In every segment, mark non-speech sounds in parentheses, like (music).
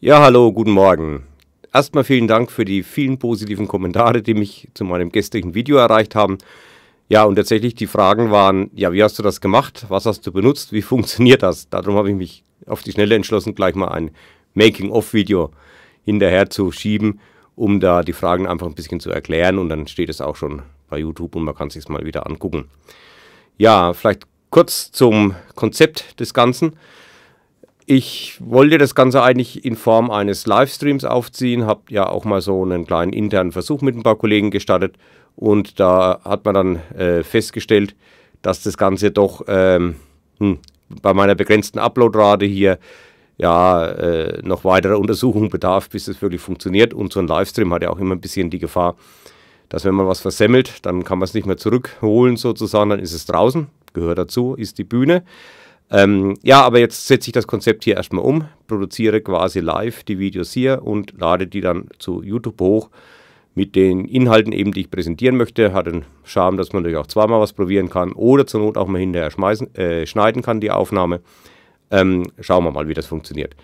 Ja, hallo, guten Morgen. Erstmal vielen Dank für die vielen positiven Kommentare, die mich zu meinem gestrigen Video erreicht haben. Ja, und tatsächlich die Fragen waren, ja, wie hast du das gemacht? Was hast du benutzt? Wie (laughs) funktioniert das? Darum habe ich mich auf die Schnelle entschlossen, gleich mal ein Making-of-Video hinterher zu schieben, um da die Fragen einfach ein bisschen zu erklären und dann steht es auch schon bei YouTube und man kann es sich mal wieder angucken. Ja, vielleicht kurz zum Konzept des Ganzen. Ich wollte das Ganze eigentlich in Form eines Livestreams aufziehen, habe ja auch mal so einen kleinen internen Versuch mit ein paar Kollegen gestartet und da hat man dann äh, festgestellt, dass das Ganze doch ähm, hm, bei meiner begrenzten Uploadrate hier ja, äh, noch weiterer Untersuchung bedarf, bis es wirklich funktioniert. Und so ein Livestream hat ja auch immer ein bisschen die Gefahr, dass wenn man was versemmelt, dann kann man es nicht mehr zurückholen sozusagen, dann ist es draußen, gehört dazu, ist die Bühne. Ähm, ja, aber jetzt setze ich das Konzept hier erstmal um, produziere quasi live die Videos hier und lade die dann zu YouTube hoch mit den Inhalten eben, die ich präsentieren möchte. Hat den Charme, dass man natürlich auch zweimal was probieren kann oder zur Not auch mal hinterher äh, schneiden kann, die Aufnahme. Ähm, schauen wir mal, wie das funktioniert.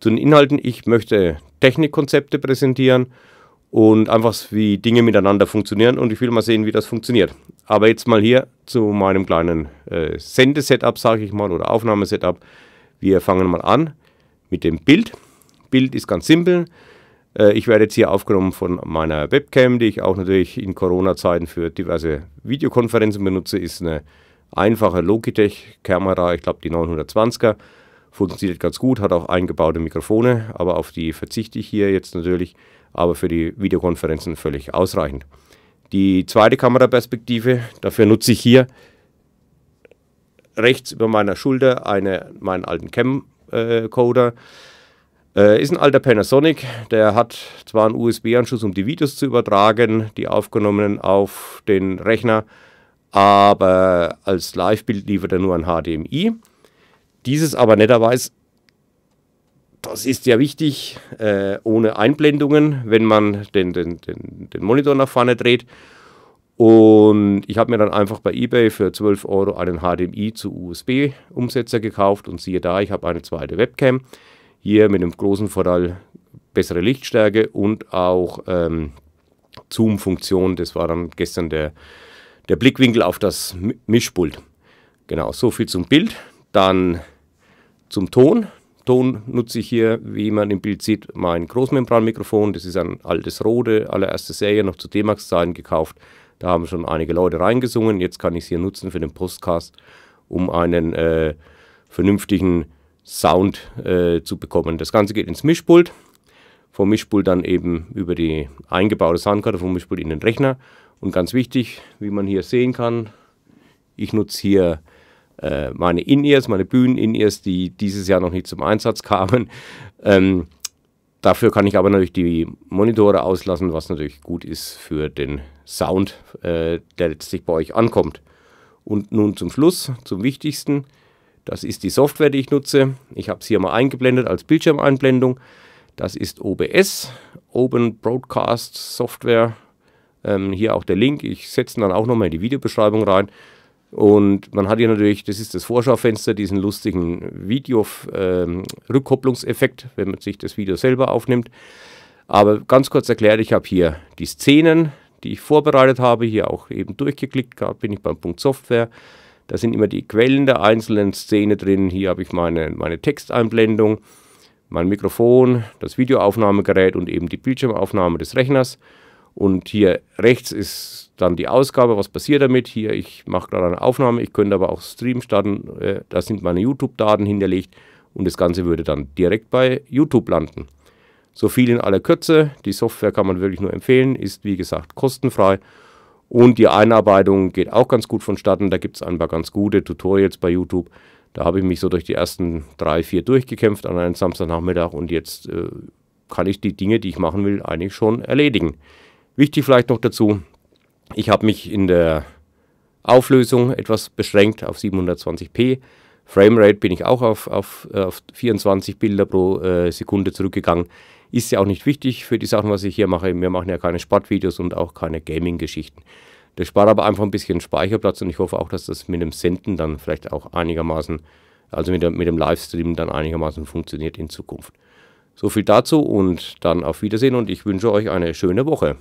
Zu den Inhalten, ich möchte Technikkonzepte präsentieren und einfach wie Dinge miteinander funktionieren und ich will mal sehen, wie das funktioniert. Aber jetzt mal hier zu meinem kleinen äh, Sendesetup, sage ich mal, oder Aufnahmesetup. Wir fangen mal an mit dem Bild. Bild ist ganz simpel. Äh, ich werde jetzt hier aufgenommen von meiner Webcam, die ich auch natürlich in Corona-Zeiten für diverse Videokonferenzen benutze. Ist eine Einfache Logitech-Kamera, ich glaube die 920er, funktioniert ganz gut, hat auch eingebaute Mikrofone, aber auf die verzichte ich hier jetzt natürlich, aber für die Videokonferenzen völlig ausreichend. Die zweite Kameraperspektive, dafür nutze ich hier rechts über meiner Schulter eine, meinen alten Camcoder. Äh, äh, ist ein alter Panasonic, der hat zwar einen USB-Anschluss, um die Videos zu übertragen, die aufgenommenen auf den Rechner, aber als Live-Bild liefert er nur ein HDMI. Dieses aber netterweise, das ist ja wichtig, äh, ohne Einblendungen, wenn man den, den, den, den Monitor nach vorne dreht. Und ich habe mir dann einfach bei eBay für 12 Euro einen HDMI zu USB-Umsetzer gekauft und siehe da, ich habe eine zweite Webcam. Hier mit dem großen Vorteil bessere Lichtstärke und auch ähm, Zoom-Funktion. Das war dann gestern der der Blickwinkel auf das Mischpult. Genau, so viel zum Bild. Dann zum Ton. Ton nutze ich hier, wie man im Bild sieht, mein Großmembranmikrofon. Das ist ein altes Rode, allererste Serie, noch zu D-Max-Zeiten gekauft. Da haben schon einige Leute reingesungen. Jetzt kann ich es hier nutzen für den Postcast, um einen äh, vernünftigen Sound äh, zu bekommen. Das Ganze geht ins Mischpult. Vom Mischpult dann eben über die eingebaute Soundkarte vom Mischpult in den Rechner und ganz wichtig, wie man hier sehen kann, ich nutze hier äh, meine In-Ears, meine Bühnen-In-Ears, die dieses Jahr noch nicht zum Einsatz kamen. Ähm, dafür kann ich aber natürlich die Monitore auslassen, was natürlich gut ist für den Sound, äh, der letztlich bei euch ankommt. Und nun zum Schluss, zum Wichtigsten. Das ist die Software, die ich nutze. Ich habe es hier mal eingeblendet als Bildschirmeinblendung. Das ist OBS, Open Broadcast Software ähm, hier auch der Link. Ich setze dann auch nochmal in die Videobeschreibung rein. Und man hat hier natürlich, das ist das Vorschaufenster, diesen lustigen Video-Rückkopplungseffekt, ähm, wenn man sich das Video selber aufnimmt. Aber ganz kurz erklärt, ich habe hier die Szenen, die ich vorbereitet habe, hier auch eben durchgeklickt. Gerade bin ich beim Punkt Software. Da sind immer die Quellen der einzelnen Szene drin. Hier habe ich meine, meine Texteinblendung, mein Mikrofon, das Videoaufnahmegerät und eben die Bildschirmaufnahme des Rechners. Und hier rechts ist dann die Ausgabe, was passiert damit. Hier, ich mache gerade eine Aufnahme, ich könnte aber auch Stream starten, äh, da sind meine YouTube-Daten hinterlegt und das Ganze würde dann direkt bei YouTube landen. So viel in aller Kürze, die Software kann man wirklich nur empfehlen, ist wie gesagt kostenfrei und die Einarbeitung geht auch ganz gut vonstatten. Da gibt es ein paar ganz gute Tutorials bei YouTube. Da habe ich mich so durch die ersten drei, vier durchgekämpft an einem Samstagnachmittag und jetzt äh, kann ich die Dinge, die ich machen will, eigentlich schon erledigen. Wichtig vielleicht noch dazu, ich habe mich in der Auflösung etwas beschränkt auf 720p. Framerate bin ich auch auf, auf, äh, auf 24 Bilder pro äh, Sekunde zurückgegangen. Ist ja auch nicht wichtig für die Sachen, was ich hier mache. Wir machen ja keine Sportvideos und auch keine Gaming-Geschichten. Das spart aber einfach ein bisschen Speicherplatz und ich hoffe auch, dass das mit dem Senden dann vielleicht auch einigermaßen, also mit, der, mit dem Livestream dann einigermaßen funktioniert in Zukunft. So viel dazu und dann auf Wiedersehen und ich wünsche euch eine schöne Woche.